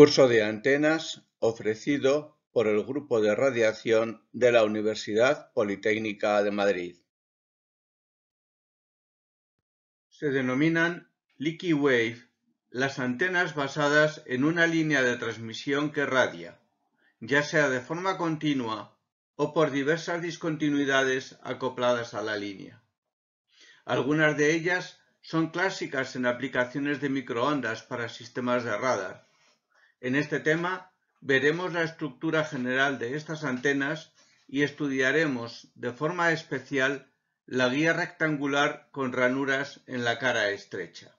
Curso de Antenas ofrecido por el Grupo de Radiación de la Universidad Politécnica de Madrid. Se denominan Leaky Wave las antenas basadas en una línea de transmisión que radia, ya sea de forma continua o por diversas discontinuidades acopladas a la línea. Algunas de ellas son clásicas en aplicaciones de microondas para sistemas de radar, en este tema veremos la estructura general de estas antenas y estudiaremos de forma especial la guía rectangular con ranuras en la cara estrecha.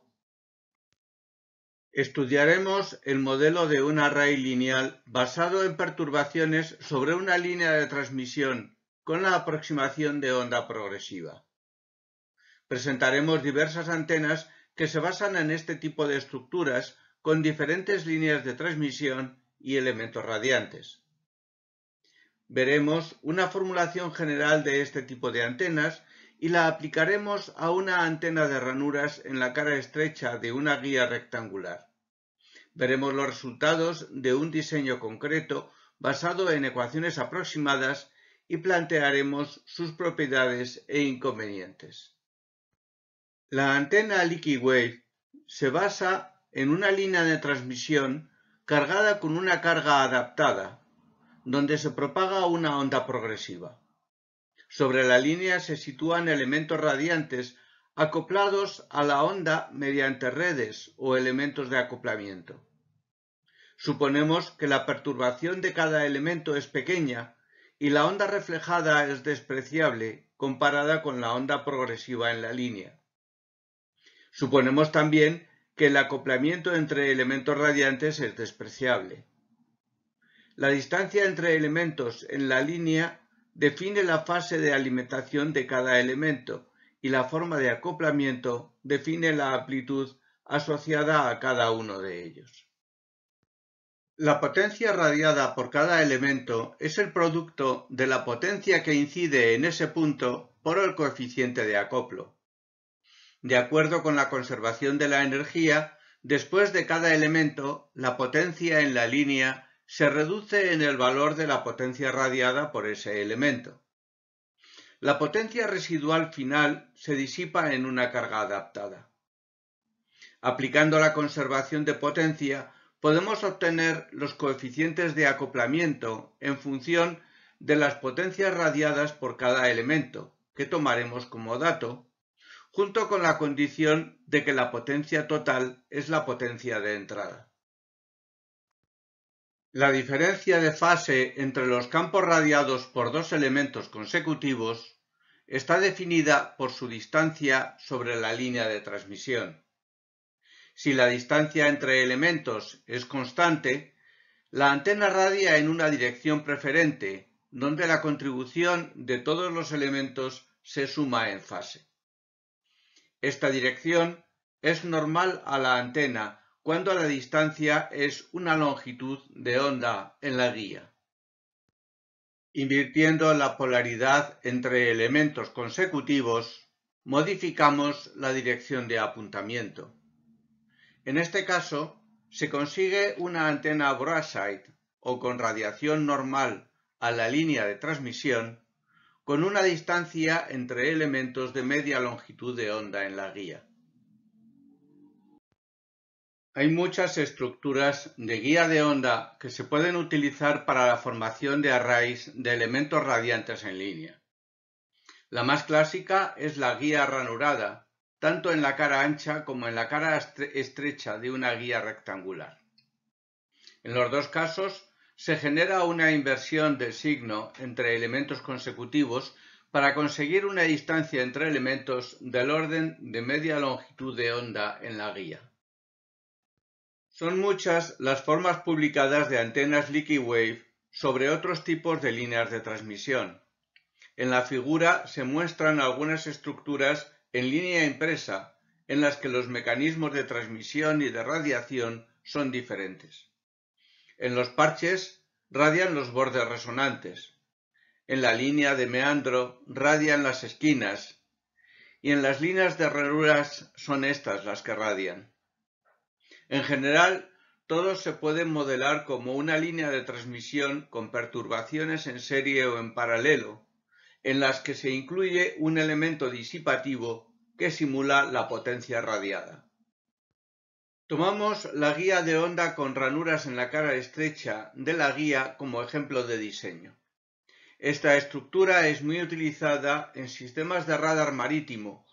Estudiaremos el modelo de un array lineal basado en perturbaciones sobre una línea de transmisión con la aproximación de onda progresiva. Presentaremos diversas antenas que se basan en este tipo de estructuras con diferentes líneas de transmisión y elementos radiantes. Veremos una formulación general de este tipo de antenas y la aplicaremos a una antena de ranuras en la cara estrecha de una guía rectangular. Veremos los resultados de un diseño concreto basado en ecuaciones aproximadas y plantearemos sus propiedades e inconvenientes. La antena Leaky Wave se basa en una línea de transmisión cargada con una carga adaptada, donde se propaga una onda progresiva. Sobre la línea se sitúan elementos radiantes acoplados a la onda mediante redes o elementos de acoplamiento. Suponemos que la perturbación de cada elemento es pequeña y la onda reflejada es despreciable comparada con la onda progresiva en la línea. Suponemos también que el acoplamiento entre elementos radiantes es despreciable. La distancia entre elementos en la línea define la fase de alimentación de cada elemento y la forma de acoplamiento define la amplitud asociada a cada uno de ellos. La potencia radiada por cada elemento es el producto de la potencia que incide en ese punto por el coeficiente de acoplo de acuerdo con la conservación de la energía, después de cada elemento, la potencia en la línea se reduce en el valor de la potencia radiada por ese elemento. La potencia residual final se disipa en una carga adaptada. Aplicando la conservación de potencia, podemos obtener los coeficientes de acoplamiento en función de las potencias radiadas por cada elemento, que tomaremos como dato, junto con la condición de que la potencia total es la potencia de entrada. La diferencia de fase entre los campos radiados por dos elementos consecutivos está definida por su distancia sobre la línea de transmisión. Si la distancia entre elementos es constante, la antena radia en una dirección preferente, donde la contribución de todos los elementos se suma en fase. Esta dirección es normal a la antena cuando la distancia es una longitud de onda en la guía. Invirtiendo la polaridad entre elementos consecutivos, modificamos la dirección de apuntamiento. En este caso, se consigue una antena broadside o con radiación normal a la línea de transmisión con una distancia entre elementos de media longitud de onda en la guía. Hay muchas estructuras de guía de onda que se pueden utilizar para la formación de arrays de elementos radiantes en línea. La más clásica es la guía ranurada, tanto en la cara ancha como en la cara estrecha de una guía rectangular. En los dos casos, se genera una inversión de signo entre elementos consecutivos para conseguir una distancia entre elementos del orden de media longitud de onda en la guía. Son muchas las formas publicadas de antenas leaky wave sobre otros tipos de líneas de transmisión. En la figura se muestran algunas estructuras en línea impresa en las que los mecanismos de transmisión y de radiación son diferentes. En los parches radian los bordes resonantes. En la línea de meandro radian las esquinas. Y en las líneas de reluras son estas las que radian. En general, todos se pueden modelar como una línea de transmisión con perturbaciones en serie o en paralelo, en las que se incluye un elemento disipativo que simula la potencia radiada. Tomamos la guía de onda con ranuras en la cara estrecha de la guía como ejemplo de diseño. Esta estructura es muy utilizada en sistemas de radar marítimo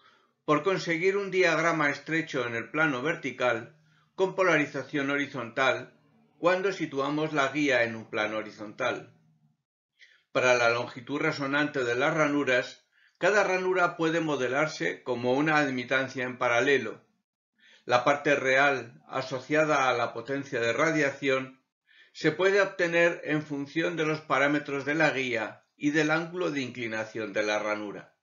por conseguir un diagrama estrecho en el plano vertical con polarización horizontal cuando situamos la guía en un plano horizontal. Para la longitud resonante de las ranuras, cada ranura puede modelarse como una admitancia en paralelo, la parte real asociada a la potencia de radiación, se puede obtener en función de los parámetros de la guía y del ángulo de inclinación de la ranura.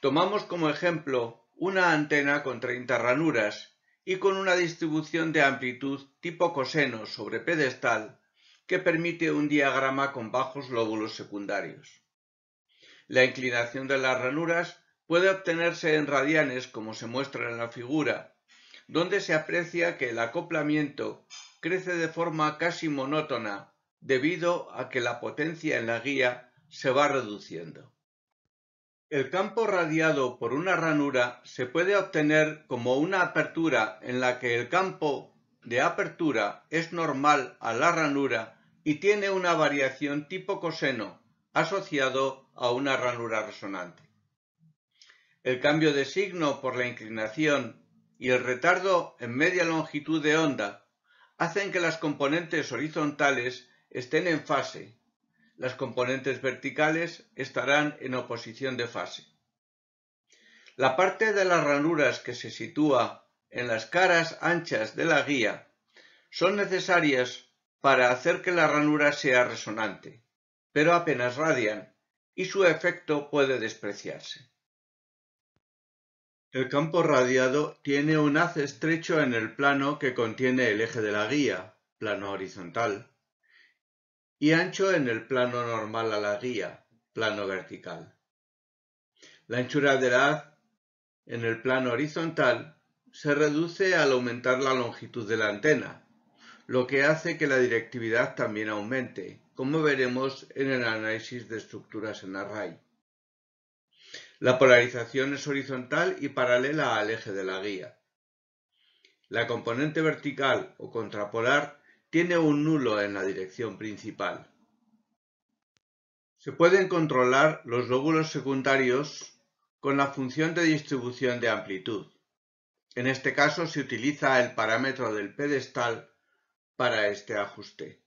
Tomamos como ejemplo una antena con 30 ranuras y con una distribución de amplitud tipo coseno sobre pedestal que permite un diagrama con bajos lóbulos secundarios. La inclinación de las ranuras puede obtenerse en radianes, como se muestra en la figura, donde se aprecia que el acoplamiento crece de forma casi monótona debido a que la potencia en la guía se va reduciendo. El campo radiado por una ranura se puede obtener como una apertura en la que el campo de apertura es normal a la ranura y tiene una variación tipo coseno asociado a una ranura resonante el cambio de signo por la inclinación y el retardo en media longitud de onda hacen que las componentes horizontales estén en fase. Las componentes verticales estarán en oposición de fase. La parte de las ranuras que se sitúa en las caras anchas de la guía son necesarias para hacer que la ranura sea resonante, pero apenas radian y su efecto puede despreciarse. El campo radiado tiene un haz estrecho en el plano que contiene el eje de la guía (plano horizontal) y ancho en el plano normal a la guía (plano vertical). La anchura del haz en el plano horizontal se reduce al aumentar la longitud de la antena, lo que hace que la directividad también aumente, como veremos en el análisis de estructuras en array. La polarización es horizontal y paralela al eje de la guía. La componente vertical o contrapolar tiene un nulo en la dirección principal. Se pueden controlar los lóbulos secundarios con la función de distribución de amplitud. En este caso se utiliza el parámetro del pedestal para este ajuste.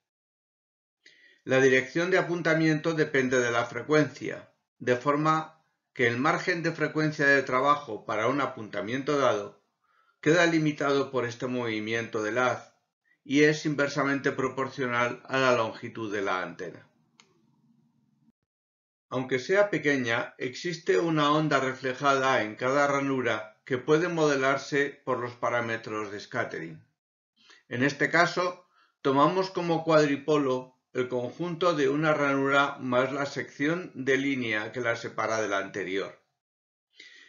La dirección de apuntamiento depende de la frecuencia, de forma que el margen de frecuencia de trabajo para un apuntamiento dado queda limitado por este movimiento del haz y es inversamente proporcional a la longitud de la antena. Aunque sea pequeña, existe una onda reflejada en cada ranura que puede modelarse por los parámetros de scattering. En este caso, tomamos como cuadripolo el conjunto de una ranura más la sección de línea que la separa de la anterior.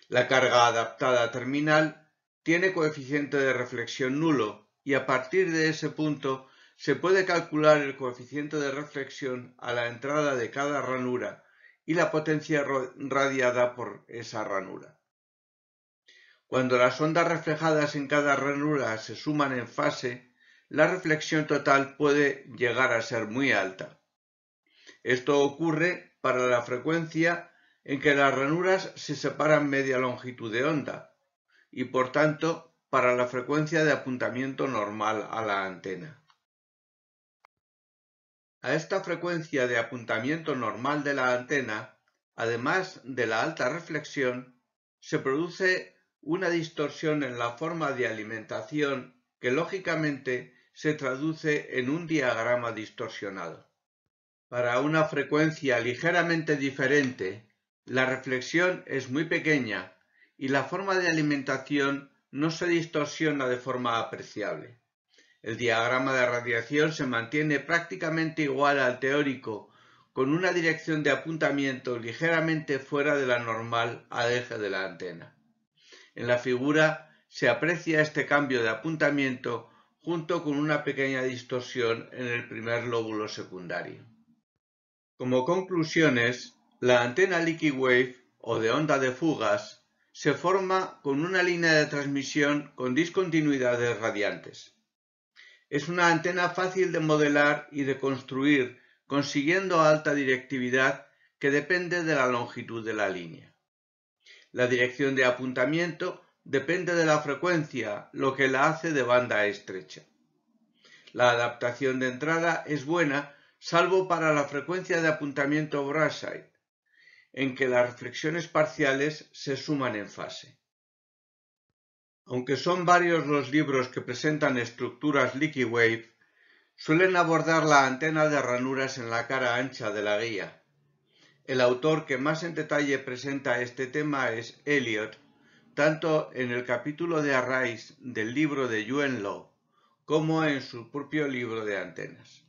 La carga adaptada terminal tiene coeficiente de reflexión nulo y a partir de ese punto se puede calcular el coeficiente de reflexión a la entrada de cada ranura y la potencia radiada por esa ranura. Cuando las ondas reflejadas en cada ranura se suman en fase, la reflexión total puede llegar a ser muy alta. Esto ocurre para la frecuencia en que las ranuras se separan media longitud de onda y por tanto para la frecuencia de apuntamiento normal a la antena. A esta frecuencia de apuntamiento normal de la antena, además de la alta reflexión, se produce una distorsión en la forma de alimentación que lógicamente se traduce en un diagrama distorsionado. Para una frecuencia ligeramente diferente, la reflexión es muy pequeña y la forma de alimentación no se distorsiona de forma apreciable. El diagrama de radiación se mantiene prácticamente igual al teórico, con una dirección de apuntamiento ligeramente fuera de la normal al eje de la antena. En la figura se aprecia este cambio de apuntamiento junto con una pequeña distorsión en el primer lóbulo secundario. Como conclusiones, la antena leaky wave o de onda de fugas se forma con una línea de transmisión con discontinuidades radiantes. Es una antena fácil de modelar y de construir, consiguiendo alta directividad que depende de la longitud de la línea. La dirección de apuntamiento depende de la frecuencia, lo que la hace de banda estrecha. La adaptación de entrada es buena salvo para la frecuencia de apuntamiento broadside, en que las reflexiones parciales se suman en fase. Aunque son varios los libros que presentan estructuras leaky wave, suelen abordar la antena de ranuras en la cara ancha de la guía. El autor que más en detalle presenta este tema es Elliot tanto en el capítulo de Arraiz del libro de Yuen Lo como en su propio libro de Antenas.